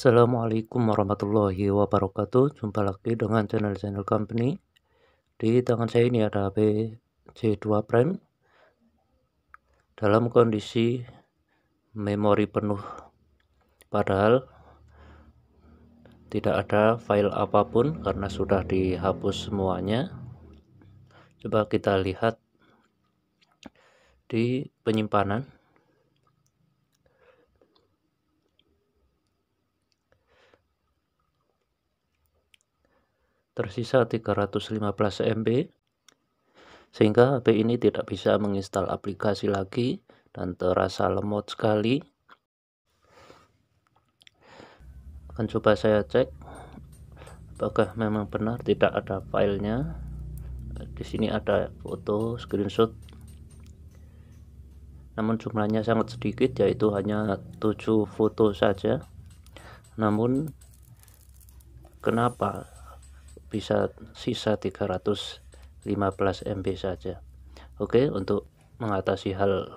Assalamualaikum warahmatullahi wabarakatuh Jumpa lagi dengan channel channel company Di tangan saya ini ada HP C2 Prime Dalam kondisi memori penuh Padahal tidak ada file apapun karena sudah dihapus semuanya Coba kita lihat di penyimpanan tersisa 315 MB sehingga HP ini tidak bisa menginstal aplikasi lagi dan terasa lemot sekali akan coba saya cek apakah memang benar tidak ada filenya di sini ada foto screenshot namun jumlahnya sangat sedikit yaitu hanya 7 foto saja namun kenapa bisa sisa 315 MB saja Oke untuk mengatasi hal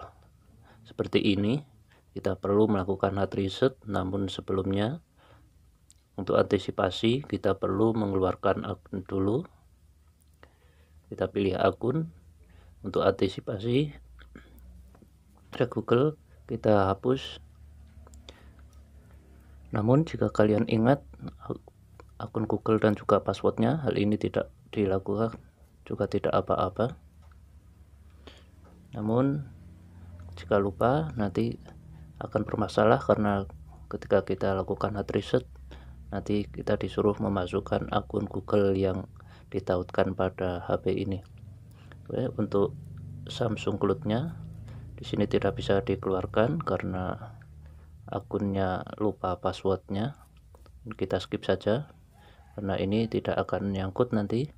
seperti ini kita perlu melakukan hard reset namun sebelumnya untuk antisipasi kita perlu mengeluarkan akun dulu kita pilih akun untuk antisipasi dari Google kita hapus namun jika kalian ingat akun Google dan juga passwordnya hal ini tidak dilakukan juga tidak apa-apa namun jika lupa nanti akan bermasalah karena ketika kita lakukan hard reset nanti kita disuruh memasukkan akun Google yang ditautkan pada HP ini Oke, untuk Samsung Cloud-nya di sini tidak bisa dikeluarkan karena akunnya lupa passwordnya kita skip saja karena ini tidak akan nyangkut nanti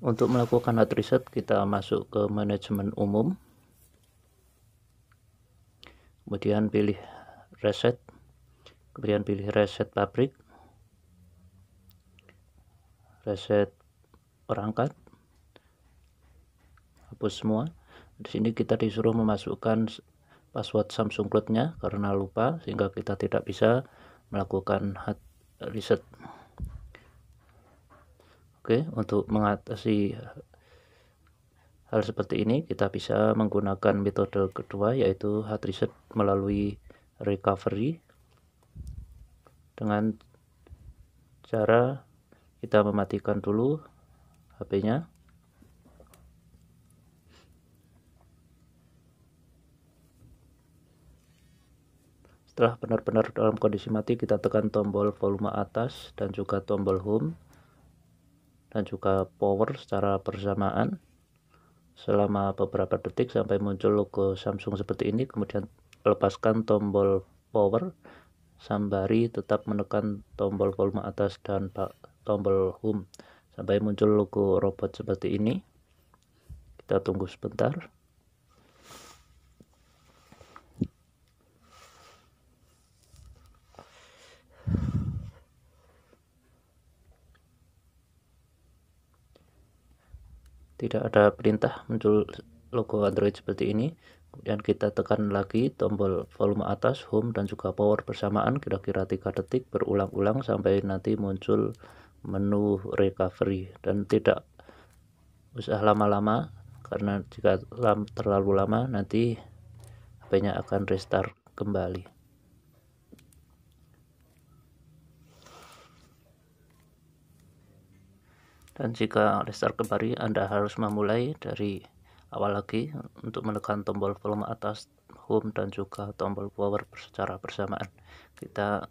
Untuk melakukan hard reset kita masuk ke manajemen umum kemudian pilih reset kemudian pilih reset pabrik reset perangkat hapus semua di sini kita disuruh memasukkan password Samsung Cloud-nya karena lupa sehingga kita tidak bisa melakukan hard reset Oke untuk mengatasi hal seperti ini kita bisa menggunakan metode kedua yaitu hard reset melalui recovery dengan cara kita mematikan dulu HP-nya Setelah benar-benar dalam kondisi mati, kita tekan tombol volume atas dan juga tombol home dan juga power secara bersamaan selama beberapa detik sampai muncul logo Samsung seperti ini. Kemudian lepaskan tombol power sambari tetap menekan tombol volume atas dan tombol home sampai muncul logo robot seperti ini kita tunggu sebentar tidak ada perintah muncul logo Android seperti ini kemudian kita tekan lagi tombol volume atas home dan juga power bersamaan kira-kira 3 detik berulang-ulang sampai nanti muncul menu recovery dan tidak usah lama-lama karena jika terlalu lama nanti HP-nya akan restart kembali dan jika restart kembali Anda harus memulai dari awal lagi untuk menekan tombol volume atas home dan juga tombol power secara bersamaan kita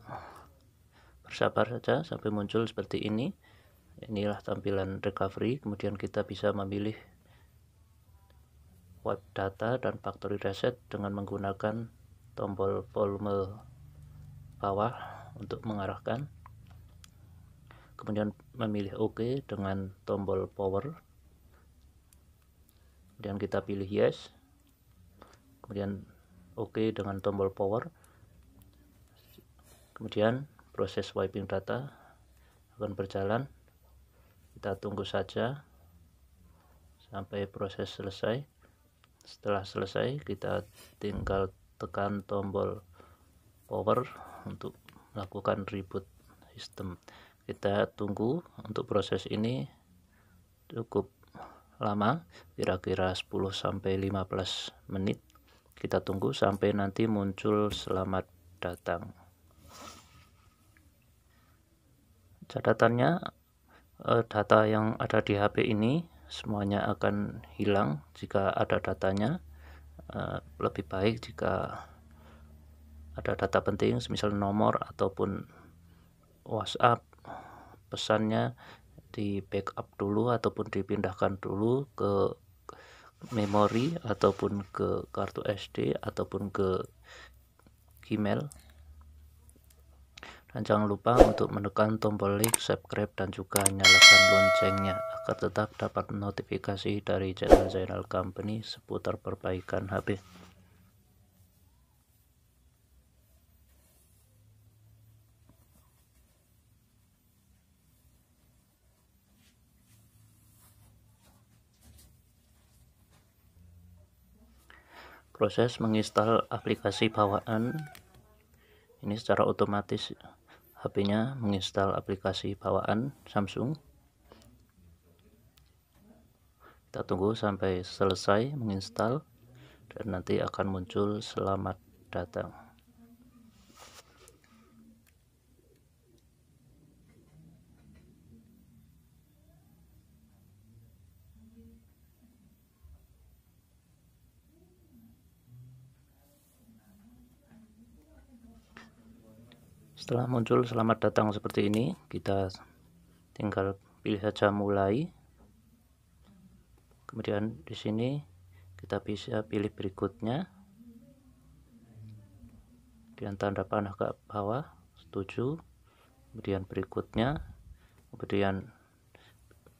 bersabar saja sampai muncul seperti ini inilah tampilan recovery kemudian kita bisa memilih wipe data dan factory reset dengan menggunakan tombol volume bawah untuk mengarahkan kemudian memilih OK dengan tombol power kemudian kita pilih yes kemudian OK dengan tombol power kemudian proses wiping data akan berjalan kita tunggu saja sampai proses selesai setelah selesai kita tinggal tekan tombol power untuk melakukan reboot sistem kita tunggu untuk proses ini cukup lama kira-kira 10 sampai 15 menit kita tunggu sampai nanti muncul selamat datang catatannya eh, data yang ada di HP ini semuanya akan hilang jika ada datanya eh, lebih baik jika ada data penting semisal nomor ataupun WhatsApp pesannya di backup dulu ataupun dipindahkan dulu ke memori ataupun ke kartu SD ataupun ke Gmail dan jangan lupa untuk menekan tombol like, subscribe dan juga nyalakan loncengnya agar tetap dapat notifikasi dari channel channel Company seputar perbaikan HP proses menginstal aplikasi bawaan ini secara otomatis HP-nya menginstal aplikasi bawaan Samsung kita tunggu sampai selesai menginstal dan nanti akan muncul selamat datang setelah muncul selamat datang seperti ini kita tinggal pilih saja mulai kemudian di sini kita bisa pilih berikutnya kemudian tanda panah ke bawah setuju kemudian berikutnya kemudian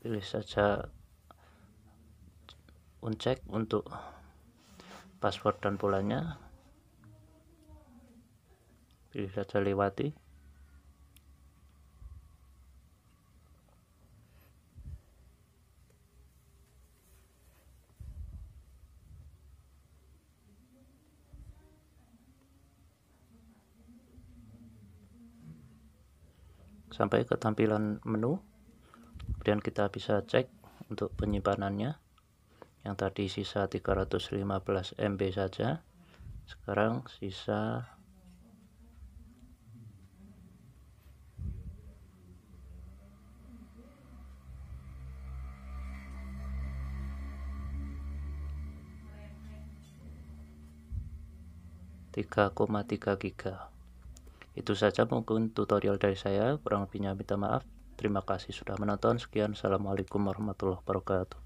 pilih saja uncheck untuk password dan polanya bisa saja lewati sampai ke tampilan menu kemudian kita bisa cek untuk penyimpanannya yang tadi sisa 315 MB saja sekarang sisa 3,3 giga itu saja mungkin tutorial dari saya kurang lebihnya minta maaf terima kasih sudah menonton sekian assalamualaikum warahmatullahi wabarakatuh